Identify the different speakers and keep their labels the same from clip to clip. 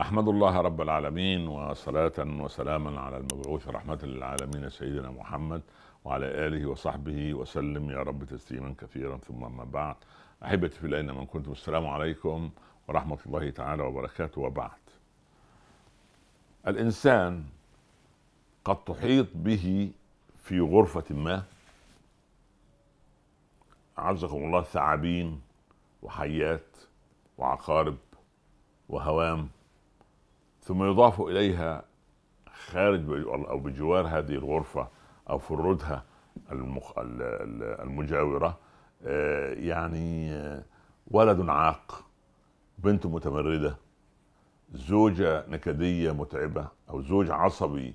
Speaker 1: أحمد الله رب العالمين وصلاة وسلاما على المبعوث رحمة للعالمين سيدنا محمد وعلى آله وصحبه وسلم يا رب تسليما كثيرا ثم أما بعد أحبتي في الله من كنتم السلام عليكم ورحمة الله تعالى وبركاته وبعد الإنسان قد تحيط به في غرفة ما أعزكم الله ثعابين وحيات وعقارب وهوام ثم يضاف إليها خارج أو بجوار هذه الغرفة أو في المخ... المجاورة آه، يعني آه، ولد عاق بنت متمردة زوجة نكدية متعبة أو زوج عصبي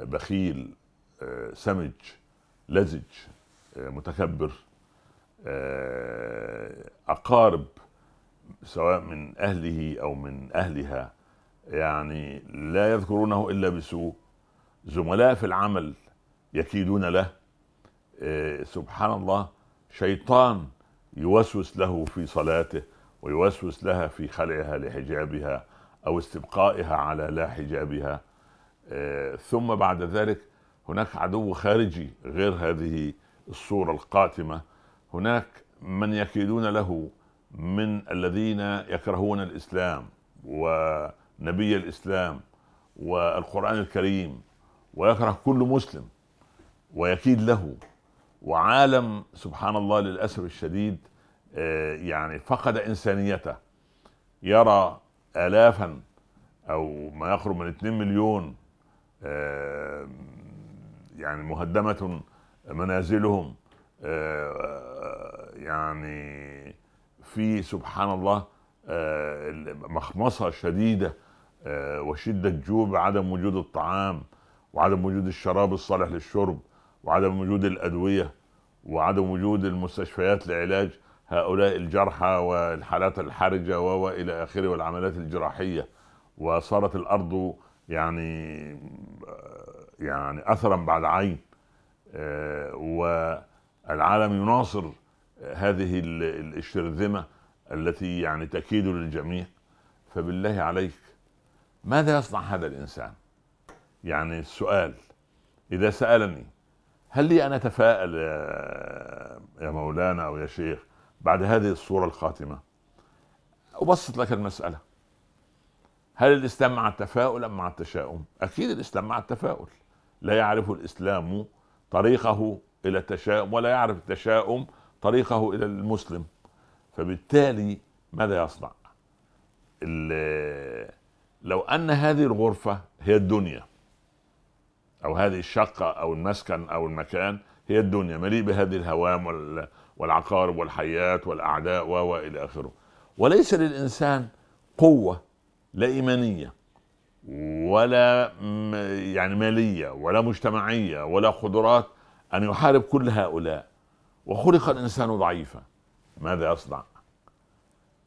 Speaker 1: آه، بخيل سمج لزج متكبر أقارب سواء من أهله أو من أهلها يعني لا يذكرونه الا بسوء زملاء في العمل يكيدون له آه، سبحان الله شيطان يوسوس له في صلاته ويوسوس لها في خلعها لحجابها او استبقائها على لا حجابها آه، ثم بعد ذلك هناك عدو خارجي غير هذه الصوره القاتمه هناك من يكيدون له من الذين يكرهون الاسلام و نبي الاسلام والقران الكريم ويكره كل مسلم ويكيد له وعالم سبحان الله للاسف الشديد آه، يعني فقد انسانيته يرى الافا او ما يقرب من 2 مليون آه، يعني مهدمه منازلهم آه، يعني في سبحان الله مخمصه شديده آه، وشدة جوب عدم وجود الطعام وعدم وجود الشراب الصالح للشرب وعدم وجود الأدوية وعدم وجود المستشفيات لعلاج هؤلاء الجرحى والحالات الحرجة وإلى آخره والعمليات الجراحية وصارت الأرض يعني آه، يعني أثرا بعد عين آه، والعالم يناصر هذه الشرذمة التي يعني تكيد للجميع فبالله عليك ماذا يصنع هذا الانسان يعني السؤال اذا سالني هل لي ان اتفائل يا, يا مولانا او يا شيخ بعد هذه الصوره الخاتمه ابسط لك المساله هل الاسلام مع التفاؤل ام مع التشاؤم اكيد الاسلام مع التفاؤل لا يعرف الاسلام طريقه الى التشاؤم ولا يعرف التشاؤم طريقه الى المسلم فبالتالي ماذا يصنع لو ان هذه الغرفه هي الدنيا او هذه الشقه او المسكن او المكان هي الدنيا مليء بهذه الهوام والعقارب والحيات والاعداء والى اخره وليس للانسان قوه لا ايمانيه ولا يعني ماليه ولا مجتمعيه ولا قدرات ان يحارب كل هؤلاء وخلق الانسان ضعيفا ماذا يصنع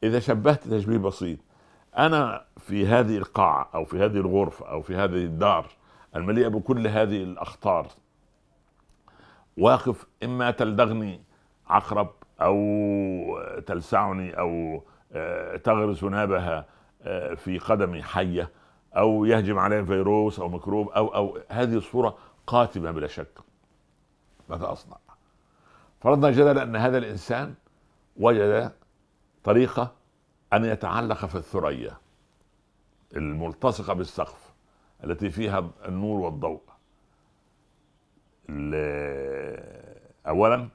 Speaker 1: اذا شبهت تشبيه بسيط انا في هذه القاعه او في هذه الغرفه او في هذه الدار المليئه بكل هذه الاخطار واقف اما تلدغني عقرب او تلسعني او آه، تغرس نابها آه، في قدمي حيه او يهجم علي فيروس او ميكروب او او هذه الصوره قاتمه بلا شك ماذا اصنع؟ فرضنا جدلا ان هذا الانسان وجد طريقه أن يتعلق في الثريا الملتصقة بالسقف التي فيها النور والضوء أولا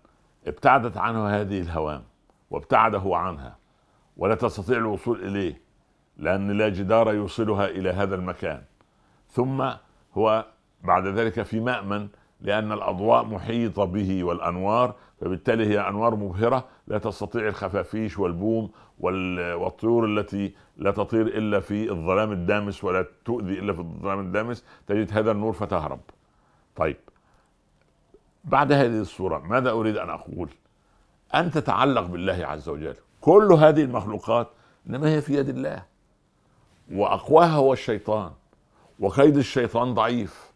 Speaker 1: ابتعدت عنه هذه الهوام وابتعده عنها ولا تستطيع الوصول إليه لأن لا جدار يوصلها إلى هذا المكان ثم هو بعد ذلك في مأمن لأن الأضواء محيطة به والأنوار فبالتالي هي انوار مبهره لا تستطيع الخفافيش والبوم والطيور التي لا تطير الا في الظلام الدامس ولا تؤذي الا في الظلام الدامس تجد هذا النور فتهرب. طيب بعد هذه الصوره ماذا اريد ان اقول؟ ان تتعلق بالله عز وجل. كل هذه المخلوقات انما هي في يد الله. واقواها هو الشيطان وكيد الشيطان ضعيف.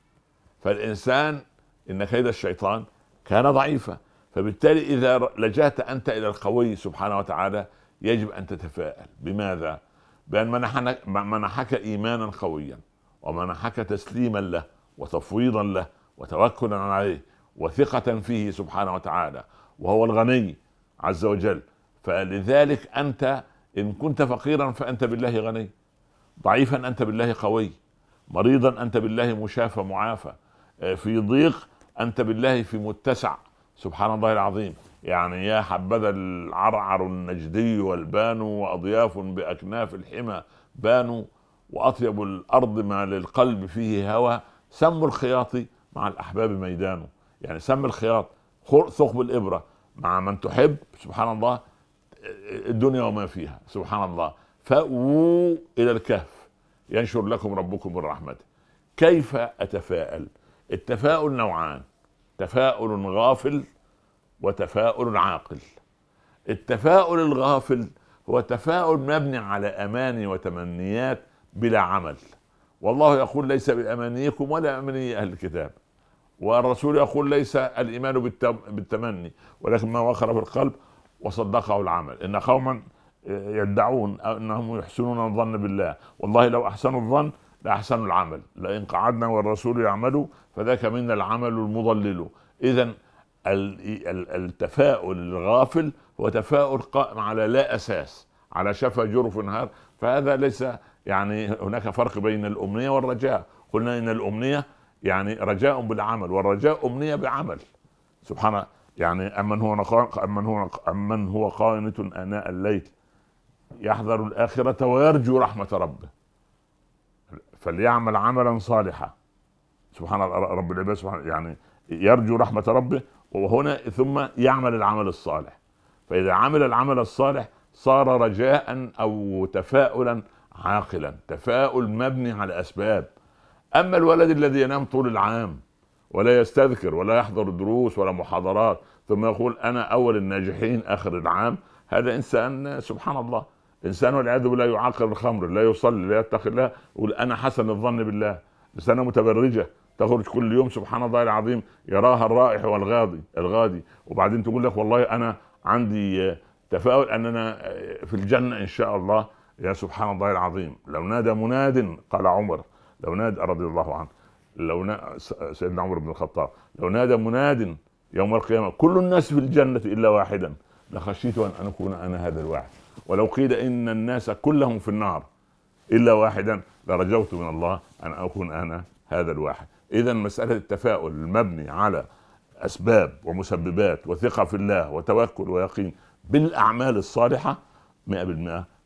Speaker 1: فالانسان ان كيد الشيطان كان ضعيفا فبالتالي إذا لجأت أنت إلى القوي سبحانه وتعالى يجب أن تتفائل بماذا؟ بأن منحك, منحك إيمانا قويا ومنحك تسليما له وتفويضا له وتوكلا عليه وثقة فيه سبحانه وتعالى وهو الغني عز وجل فلذلك أنت إن كنت فقيرا فأنت بالله غني ضعيفا أنت بالله قوي مريضا أنت بالله مشافى معافى آه، في ضيق أنت بالله في متسع سبحان الله العظيم يعني يا حبذا العرعر النجدي والبانو وأضياف بأكناف الحمى بانوا وأطيب الأرض ما للقلب فيه هوى سم الخياط مع الأحباب ميدانه يعني سم الخياط ثقب الإبرة مع من تحب سبحان الله الدنيا وما فيها سبحان الله فأووا إلى الكهف ينشر لكم ربكم من رحمته كيف أتفاءل التفاؤل نوعان تفاؤل غافل وتفاؤل عاقل التفاؤل الغافل هو تفاؤل مبني على اماني وتمنيات بلا عمل والله يقول ليس بامانيكم ولا اماني اهل الكتاب والرسول يقول ليس الايمان بالتمني ولكن ما وقر في القلب وصدقه العمل ان قوما يدعون انهم يحسنون الظن بالله والله لو احسنوا الظن لأحسن العمل لئن قعدنا والرسول يعمل فذاك منا العمل المضلل إذا التفاؤل الغافل هو تفاؤل قائم على لا أساس على شفا جرف نهار فهذا ليس يعني هناك فرق بين الأمنية والرجاء قلنا إن الأمنية يعني رجاء بالعمل والرجاء أمنية بعمل سبحان يعني أمن هو أمن هو أمن هو قائمة آناء الليل يحذر الآخرة ويرجو رحمة ربه فليعمل عملا صالحا سبحان رب العباد سبحان يعني يرجو رحمة ربه وهنا ثم يعمل العمل الصالح فإذا عمل العمل الصالح صار رجاء أو تفاؤلا عاقلا تفاؤل مبني على أسباب أما الولد الذي ينام طول العام ولا يستذكر ولا يحضر دروس ولا محاضرات ثم يقول أنا أول الناجحين آخر العام هذا إنسان سبحان الله الانسان والعياذ بالله يعاقر الخمر لا يصلي لا يتقي الله يقول انا حسن الظن بالله لسانه متبرجه تخرج كل يوم سبحان الله العظيم يراها الرائح والغادي الغادي وبعدين تقول لك والله انا عندي آه، تفاؤل اننا آه، في الجنه ان شاء الله يا سبحان الله العظيم لو نادى مناد قال عمر لو نادى رضي الله عنه لو نا... سيدنا عمر بن الخطاب لو نادى مناد يوم القيامه كل الناس في الجنه الا واحدا لخشيت أن أكون أنا هذا الواحد ولو قيل إن الناس كلهم في النار إلا واحدا لرجوت من الله أن أكون أنا هذا الواحد إذا مسألة التفاؤل المبني على أسباب ومسببات وثقة في الله وتوكل ويقين بالأعمال الصالحة 100%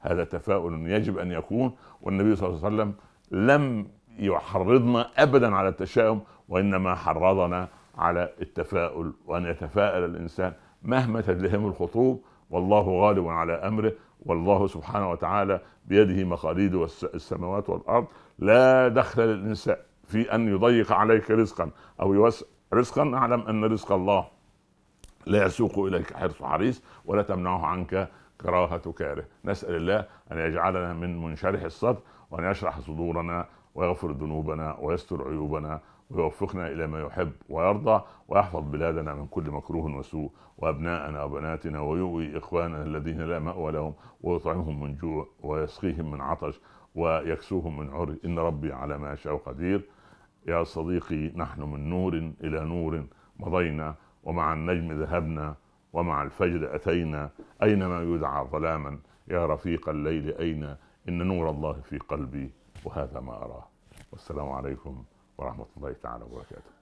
Speaker 1: هذا تفاؤل يجب أن يكون والنبي صلى الله عليه وسلم لم يحرضنا أبدا على التشاؤم وإنما حرضنا على التفاؤل وأن يتفاءل الإنسان مهما تدلهم الخطوب والله غالب على امره والله سبحانه وتعالى بيده مقاليد السماوات والارض لا دخل للانسان في ان يضيق عليك رزقا او يوسع رزقا اعلم ان رزق الله لا يسوق اليك حرص حريص ولا تمنعه عنك كراهه كاره نسال الله ان يجعلنا من منشرح الصدر وان يشرح صدورنا ويغفر ذنوبنا ويستر عيوبنا ويوفقنا إلى ما يحب ويرضى ويحفظ بلادنا من كل مكروه وسوء وأبناءنا وبناتنا ويؤوي إخواننا الذين لا مأوى لهم ويطعمهم من جوع ويسقيهم من عطش ويكسوهم من عري إن ربي على ما شاء قدير يا صديقي نحن من نور إلى نور مضينا ومع النجم ذهبنا ومع الفجر أتينا أينما يدعى ظلاما يا رفيق الليل أين إن نور الله في قلبي وهذا ما أراه والسلام عليكم ورحمة الله تعالى وبركاته